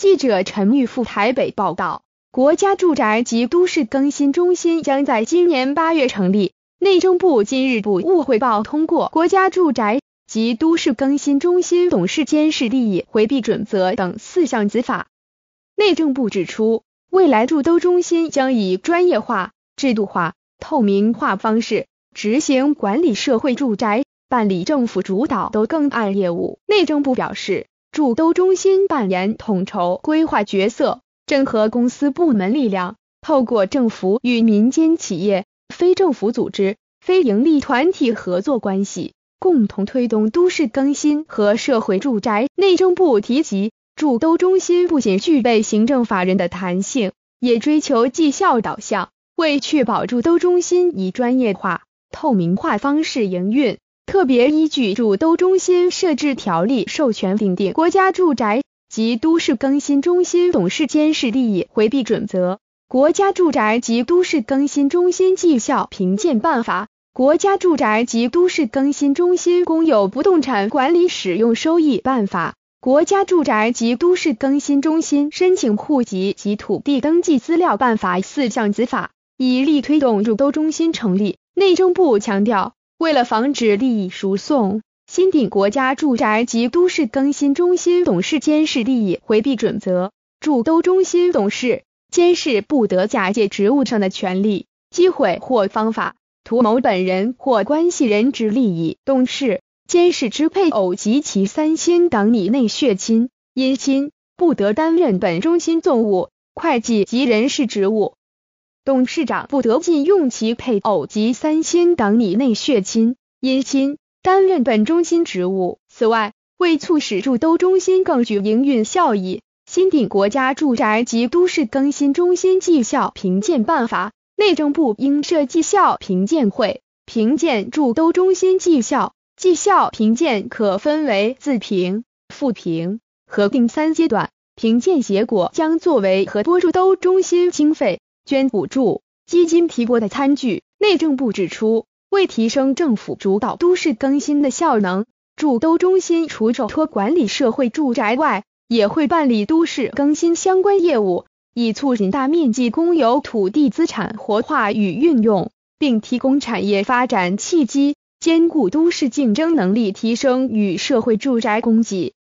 记者陈玉富台北报道，国家住宅及都市更新中心将在今年八月成立。内政部今日不务汇报通过国家住宅及都市更新中心董事监事利益回避准则等四项子法。内政部指出，未来住都中心将以专业化、制度化、透明化方式执行管理社会住宅，办理政府主导的更案业务。内政部表示。驻都中心扮演统筹规划角色，整合公司部门力量，透过政府与民间企业、非政府组织、非营利团体合作关系，共同推动都市更新和社会住宅。内政部提及，驻都中心不仅具备行政法人的弹性，也追求绩效导向。为确保驻都中心以专业化、透明化方式营运。特别依据《住都中心设置条例》授权订定《国家住宅及都市更新中心董事监事利益回避准则》《国家住宅及都市更新中心绩效评鉴办法》《国家住宅及都市更新中心公有不动产管理使用收益办法》《国家住宅及都市更新中心申请户籍及土地登记资料办法》四项子法，以力推动住都中心成立。内政部强调。为了防止利益输送，新鼎国家住宅及都市更新中心董事监事利益回避准则。住都中心董事监事不得假借职务上的权利、机会或方法，图谋本人或关系人之利益。董事、监事之配偶及其三亲等以内血亲、姻亲，不得担任本中心总务、会计及人事职务。董事长不得禁用其配偶及三亲等以内血亲、姻亲担任本中心职务。此外，为促使驻都中心更具营运效益，新定国家住宅及都市更新中心绩效评鉴办法，内政部应设绩效评鉴会，评鉴驻都中心绩效。绩效评鉴可分为自评、复评合并三阶段。评鉴结果将作为核拨驻都中心经费。捐补助基金提供的餐具。内政部指出，为提升政府主导都市更新的效能，驻都中心除受托管理社会住宅外，也会办理都市更新相关业务，以促进大面积公有土地资产活化与运用，并提供产业发展契机，兼顾都市竞争能力提升与社会住宅供给。